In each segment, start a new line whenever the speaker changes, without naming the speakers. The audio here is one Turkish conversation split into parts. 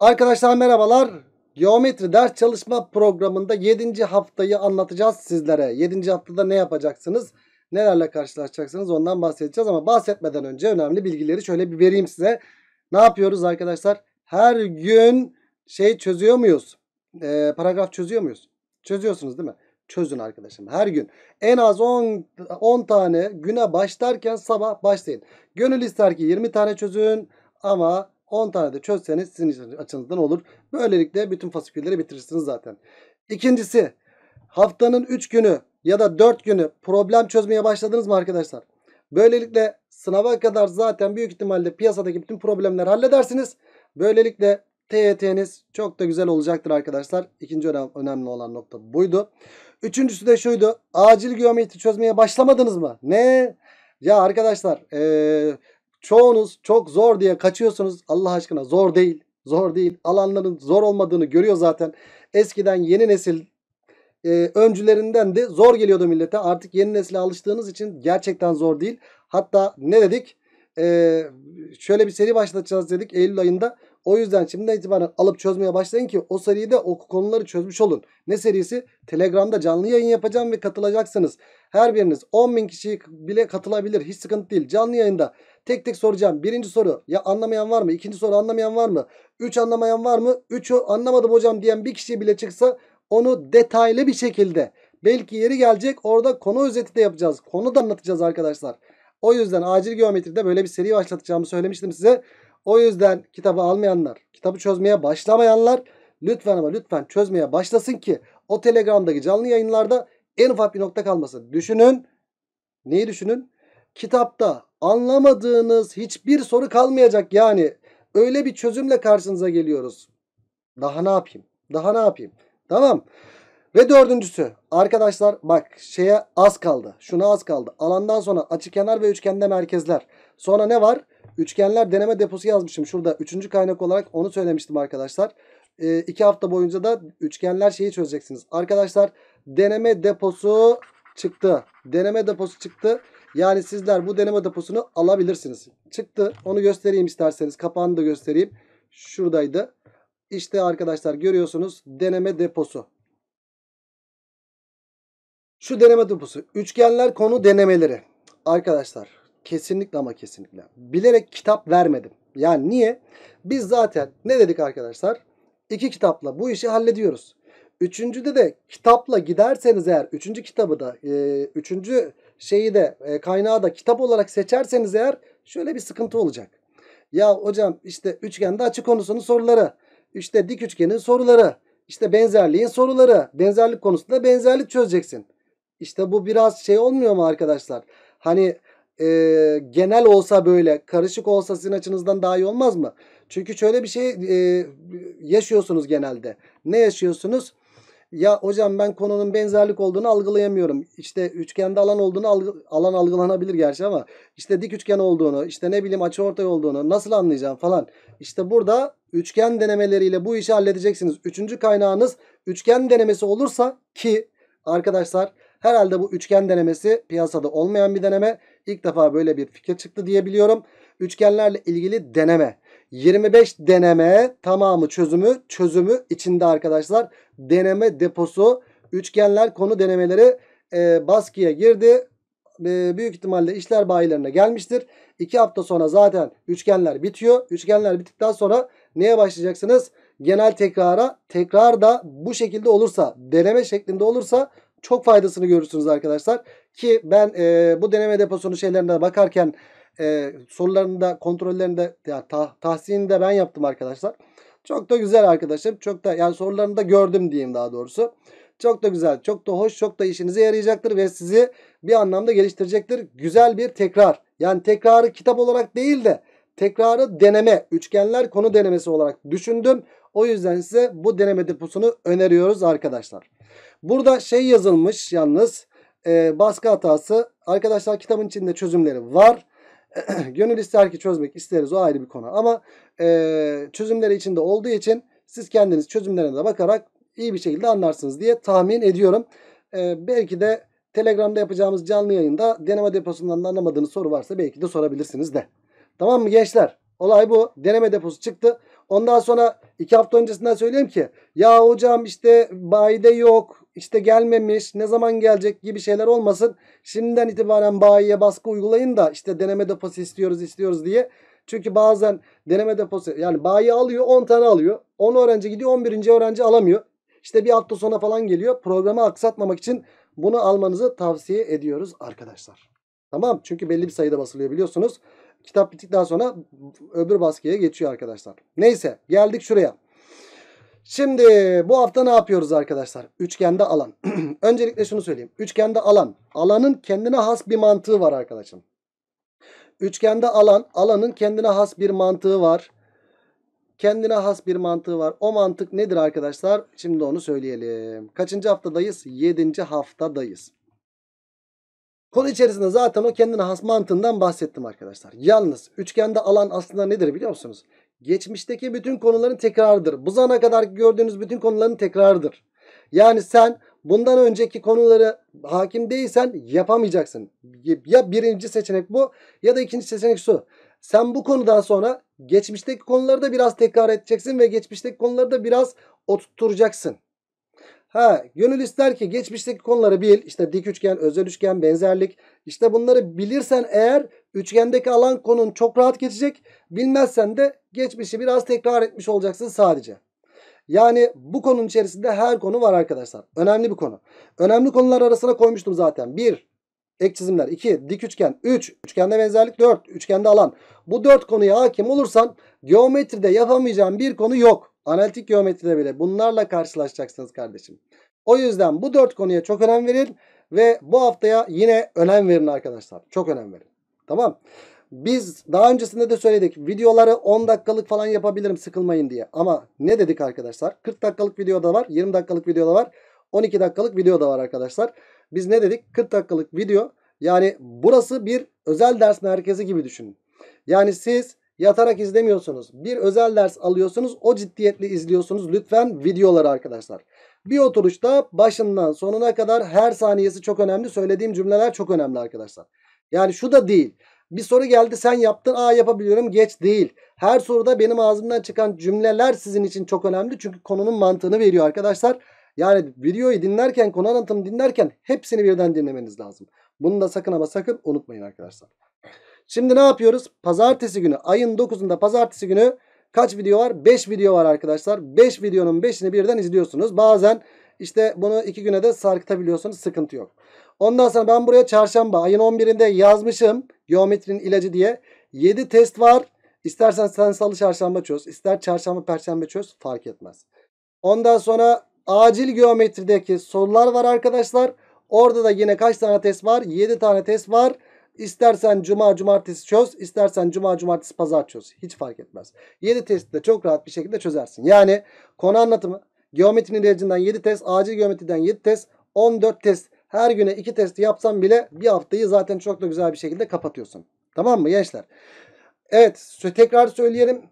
Arkadaşlar merhabalar. Geometri ders çalışma programında 7. haftayı anlatacağız sizlere. 7. haftada ne yapacaksınız? Nelerle karşılaşacaksınız ondan bahsedeceğiz ama bahsetmeden önce önemli bilgileri şöyle bir vereyim size. Ne yapıyoruz arkadaşlar? Her gün şey çözüyor muyuz? Ee, paragraf çözüyor muyuz? Çözüyorsunuz değil mi? Çözün arkadaşım her gün. En az 10, tane güne başlarken sabah başlayın. Gönül ister ki 20 tane çözün ama 10 tane de çözseniz sizin açınızdan olur. Böylelikle bütün fasikülleri bitirirsiniz zaten. İkincisi haftanın 3 günü ya da 4 günü problem çözmeye başladınız mı arkadaşlar? Böylelikle sınava kadar zaten büyük ihtimalle piyasadaki bütün problemler halledersiniz. Böylelikle TET'niz çok da güzel olacaktır arkadaşlar. İkinci önemli olan nokta buydu. Üçüncüsü de şuydu. Acil geometri çözmeye başlamadınız mı? Ne? Ya arkadaşlar ee, Çoğunuz çok zor diye kaçıyorsunuz. Allah aşkına zor değil. Zor değil. Alanların zor olmadığını görüyor zaten. Eskiden yeni nesil e, öncülerinden de zor geliyordu millete. Artık yeni nesile alıştığınız için gerçekten zor değil. Hatta ne dedik? E, şöyle bir seri başlatacağız dedik Eylül ayında. O yüzden şimdiden itibaren alıp çözmeye başlayın ki o seride o konuları çözmüş olun. Ne serisi? Telegram'da canlı yayın yapacağım ve katılacaksınız. Her biriniz 10 bin kişi bile katılabilir. Hiç sıkıntı değil. Canlı yayında Tek tek soracağım. Birinci soru ya anlamayan var mı? İkinci soru anlamayan var mı? Üç anlamayan var mı? Üçü anlamadım hocam diyen bir kişi bile çıksa onu detaylı bir şekilde belki yeri gelecek orada konu özeti de yapacağız. Konu da anlatacağız arkadaşlar. O yüzden acil geometride böyle bir seri başlatacağımı söylemiştim size. O yüzden kitabı almayanlar, kitabı çözmeye başlamayanlar lütfen ama lütfen çözmeye başlasın ki o Telegram'daki canlı yayınlarda en ufak bir nokta kalmasın. Düşünün. Neyi düşünün? kitapta anlamadığınız hiçbir soru kalmayacak yani. Öyle bir çözümle karşınıza geliyoruz. Daha ne yapayım? Daha ne yapayım? Tamam. Ve dördüncüsü arkadaşlar bak şeye az kaldı. Şuna az kaldı. Alandan sonra açı kenar ve üçgende merkezler. Sonra ne var? Üçgenler deneme deposu yazmışım şurada. Üçüncü kaynak olarak onu söylemiştim arkadaşlar. E, iki hafta boyunca da üçgenler şeyi çözeceksiniz. Arkadaşlar deneme deposu çıktı. Deneme deposu çıktı. Yani sizler bu deneme deposunu alabilirsiniz. Çıktı. Onu göstereyim isterseniz. Kapağını da göstereyim. Şuradaydı. İşte arkadaşlar görüyorsunuz deneme deposu. Şu deneme deposu. Üçgenler konu denemeleri. Arkadaşlar kesinlikle ama kesinlikle. Bilerek kitap vermedim. Yani niye? Biz zaten ne dedik arkadaşlar? İki kitapla bu işi hallediyoruz. Üçüncüde de kitapla giderseniz eğer üçüncü kitabı da e, üçüncü şeyi de e, kaynağı da kitap olarak seçerseniz eğer şöyle bir sıkıntı olacak. Ya hocam işte üçgende açı konusunun soruları, işte dik üçgenin soruları, işte benzerliğin soruları, benzerlik konusunda benzerlik çözeceksin. İşte bu biraz şey olmuyor mu arkadaşlar? Hani e, genel olsa böyle karışık olsa sizin açınızdan daha iyi olmaz mı? Çünkü şöyle bir şey e, yaşıyorsunuz genelde. Ne yaşıyorsunuz? ya hocam ben konunun benzerlik olduğunu algılayamıyorum. İşte üçgende alan olduğunu algı, alan algılanabilir gerçi ama işte dik üçgen olduğunu işte ne bileyim açıortay olduğunu nasıl anlayacağım falan. İşte burada üçgen denemeleriyle bu işi halledeceksiniz. Üçüncü kaynağınız üçgen denemesi olursa ki arkadaşlar herhalde bu üçgen denemesi piyasada olmayan bir deneme. İlk defa böyle bir fikir çıktı diyebiliyorum. Üçgenlerle ilgili deneme. 25 deneme tamamı çözümü çözümü içinde arkadaşlar. Deneme deposu üçgenler konu denemeleri e, baskıya girdi. E, büyük ihtimalle işler bayilerine gelmiştir. 2 hafta sonra zaten üçgenler bitiyor. Üçgenler bittikten sonra neye başlayacaksınız? Genel tekrara tekrar da bu şekilde olursa deneme şeklinde olursa çok faydasını görürsünüz arkadaşlar. Ki ben e, bu deneme deposunun şeylerine bakarken e, sorularını da kontrollerini de yani ta, tahsilini de ben yaptım arkadaşlar. Çok da güzel arkadaşım. Çok da yani sorularını da gördüm diyeyim daha doğrusu. Çok da güzel, çok da hoş, çok da işinize yarayacaktır ve sizi bir anlamda geliştirecektir. Güzel bir tekrar. Yani tekrarı kitap olarak değil de tekrarı deneme, üçgenler konu denemesi olarak düşündüm. O yüzden size bu deneme deposunu öneriyoruz arkadaşlar. Burada şey yazılmış yalnız e, baskı hatası. Arkadaşlar kitabın içinde çözümleri var. Gönül ister ki çözmek isteriz o ayrı bir konu. Ama e, çözümleri içinde olduğu için siz kendiniz çözümlerine de bakarak iyi bir şekilde anlarsınız diye tahmin ediyorum. E, belki de Telegram'da yapacağımız canlı yayında deneme deposundan da anlamadığınız soru varsa belki de sorabilirsiniz de. Tamam mı gençler? Olay bu. Deneme deposu çıktı. Ondan sonra iki hafta öncesinden söyleyeyim ki ya hocam işte bayide yok işte gelmemiş, ne zaman gelecek gibi şeyler olmasın. Şimdiden itibaren bayiye baskı uygulayın da işte deneme deposu istiyoruz istiyoruz diye. Çünkü bazen deneme deposu yani bayi alıyor 10 tane alıyor. 10 öğrenci gidiyor 11. öğrenci alamıyor. İşte bir hafta sona falan geliyor. Programı aksatmamak için bunu almanızı tavsiye ediyoruz arkadaşlar. Tamam çünkü belli bir sayıda basılıyor biliyorsunuz. Kitap bittikten sonra öbür baskıya geçiyor arkadaşlar. Neyse geldik şuraya. Şimdi bu hafta ne yapıyoruz arkadaşlar? Üçgende alan. Öncelikle şunu söyleyeyim. Üçgende alan. Alanın kendine has bir mantığı var arkadaşım. Üçgende alan. Alanın kendine has bir mantığı var. Kendine has bir mantığı var. O mantık nedir arkadaşlar? Şimdi onu söyleyelim. Kaçıncı haftadayız? Yedinci haftadayız. Konu içerisinde zaten o kendine has mantığından bahsettim arkadaşlar. Yalnız üçgende alan aslında nedir biliyor musunuz? geçmişteki bütün konuların tekrarıdır. Bu zamana kadar gördüğünüz bütün konuların tekrarıdır. Yani sen bundan önceki konuları hakim değilsen yapamayacaksın. Ya birinci seçenek bu ya da ikinci seçenek şu. Sen bu konudan sonra geçmişteki konuları da biraz tekrar edeceksin ve geçmişteki konuları da biraz oturtacaksın. Ha, gönül ister ki geçmişteki konuları bil. İşte dik üçgen, özel üçgen, benzerlik. İşte bunları bilirsen eğer Üçgendeki alan konun çok rahat geçecek. Bilmezsen de geçmişi biraz tekrar etmiş olacaksın sadece. Yani bu konunun içerisinde her konu var arkadaşlar. Önemli bir konu. Önemli konular arasına koymuştum zaten. 1. Ek çizimler. 2. Dik üçgen. 3. Üç, üçgende benzerlik. 4. Üçgende alan. Bu 4 konuya hakim olursan geometride yapamayacağın bir konu yok. Analitik geometride bile bunlarla karşılaşacaksınız kardeşim. O yüzden bu 4 konuya çok önem verin. Ve bu haftaya yine önem verin arkadaşlar. Çok önem verin. Tamam. Biz daha öncesinde de söyledik. Videoları 10 dakikalık falan yapabilirim sıkılmayın diye. Ama ne dedik arkadaşlar? 40 dakikalık video da var. 20 dakikalık video da var. 12 dakikalık video da var arkadaşlar. Biz ne dedik? 40 dakikalık video. Yani burası bir özel ders merkezi gibi düşünün. Yani siz yatarak izlemiyorsunuz. Bir özel ders alıyorsunuz. O ciddiyetle izliyorsunuz. Lütfen videoları arkadaşlar. Bir oturuşta başından sonuna kadar her saniyesi çok önemli. Söylediğim cümleler çok önemli arkadaşlar. Yani şu da değil. Bir soru geldi sen yaptın a yapabiliyorum geç değil. Her soruda benim ağzımdan çıkan cümleler sizin için çok önemli. Çünkü konunun mantığını veriyor arkadaşlar. Yani videoyu dinlerken konu anlatımı dinlerken hepsini birden dinlemeniz lazım. Bunu da sakın ama sakın unutmayın arkadaşlar. Şimdi ne yapıyoruz? Pazartesi günü ayın 9'unda pazartesi günü kaç video var? 5 video var arkadaşlar. 5 videonun 5'ini birden izliyorsunuz. Bazen işte bunu iki güne de sarkıtabiliyorsunuz. Sıkıntı yok. Ondan sonra ben buraya çarşamba ayın 11'inde yazmışım. Geometrinin ilacı diye. 7 test var. İstersen sen salı çarşamba çöz. ister çarşamba perşembe çöz. Fark etmez. Ondan sonra acil geometrideki sorular var arkadaşlar. Orada da yine kaç tane test var? 7 tane test var. İstersen cuma cumartesi çöz. istersen cuma cumartesi pazar çöz. Hiç fark etmez. 7 testi de çok rahat bir şekilde çözersin. Yani konu anlatımı, Geometrinin dercinden 7 test. Acil geometriden 7 test. 14 test. Her güne 2 testi yapsam bile bir haftayı zaten çok da güzel bir şekilde kapatıyorsun. Tamam mı gençler? Evet tekrar söyleyelim.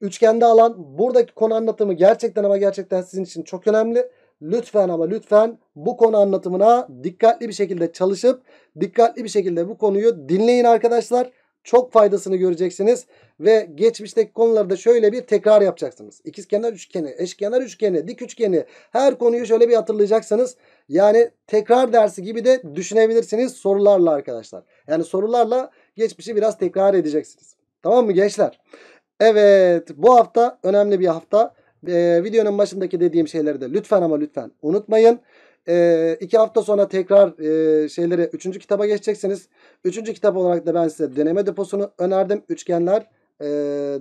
Üçgende alan buradaki konu anlatımı gerçekten ama gerçekten sizin için çok önemli. Lütfen ama lütfen bu konu anlatımına dikkatli bir şekilde çalışıp dikkatli bir şekilde bu konuyu dinleyin arkadaşlar çok faydasını göreceksiniz. Ve geçmişteki konularda şöyle bir tekrar yapacaksınız. kenar üçgeni, eşkenar üçgeni, dik üçgeni her konuyu şöyle bir hatırlayacaksınız. Yani tekrar dersi gibi de düşünebilirsiniz sorularla arkadaşlar. Yani sorularla geçmişi biraz tekrar edeceksiniz. Tamam mı gençler? Evet bu hafta önemli bir hafta. Ee, videonun başındaki dediğim şeyleri de lütfen ama lütfen unutmayın. Ee, iki hafta sonra tekrar e, şeyleri üçüncü kitaba geçeceksiniz. Üçüncü kitap olarak da ben size deneme deposunu önerdim. Üçgenler e,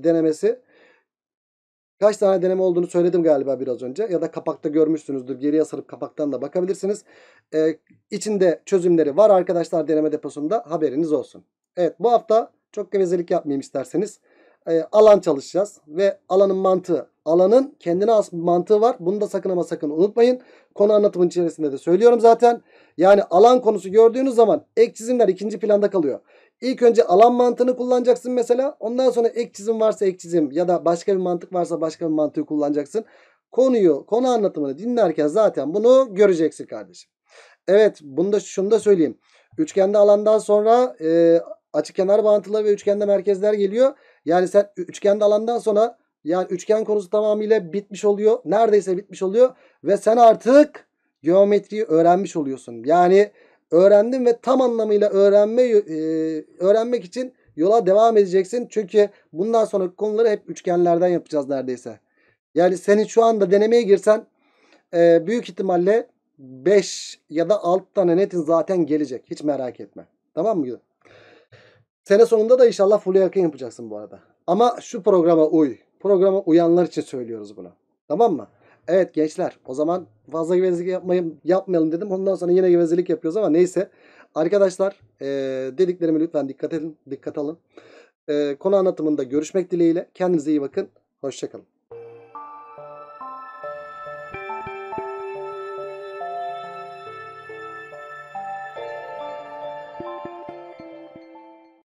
denemesi. Kaç tane deneme olduğunu söyledim galiba biraz önce. Ya da kapakta görmüşsünüzdür. Geriye sarıp kapaktan da bakabilirsiniz. Ee, içinde çözümleri var arkadaşlar deneme deposunda. Haberiniz olsun. Evet bu hafta çok gevezelik yapmayayım isterseniz e, alan çalışacağız. Ve alanın mantığı. Alanın kendine az mantığı var. Bunu da sakın ama sakın unutmayın. Konu anlatımın içerisinde de söylüyorum zaten. Yani alan konusu gördüğünüz zaman ek çizimler ikinci planda kalıyor. İlk önce alan mantığını kullanacaksın mesela. Ondan sonra ek çizim varsa ek çizim ya da başka bir mantık varsa başka bir mantığı kullanacaksın. Konuyu, konu anlatımını dinlerken zaten bunu göreceksin kardeşim. Evet, bunu da şunu da söyleyeyim. Üçgende alandan sonra e, açık kenar bağıntıları ve üçgende merkezler geliyor. Yani sen üçgende alandan sonra yani üçgen konusu tamamıyla bitmiş oluyor. Neredeyse bitmiş oluyor. Ve sen artık geometriyi öğrenmiş oluyorsun. Yani öğrendin ve tam anlamıyla öğrenme e, öğrenmek için yola devam edeceksin. Çünkü bundan sonraki konuları hep üçgenlerden yapacağız neredeyse. Yani seni şu anda denemeye girsen e, büyük ihtimalle 5 ya da 6 tane netin zaten gelecek. Hiç merak etme. Tamam mı? Sene sonunda da inşallah full yakın yapacaksın bu arada. Ama şu programa uy. Programa uyanlar için söylüyoruz bunu. Tamam mı? Evet gençler o zaman fazla gevezelik yapmayın, yapmayalım dedim. Ondan sonra yine gevezelik yapıyoruz ama neyse. Arkadaşlar e, dediklerimi lütfen dikkat edin. Dikkat alın. E, konu anlatımında görüşmek dileğiyle. Kendinize iyi bakın. Hoşçakalın.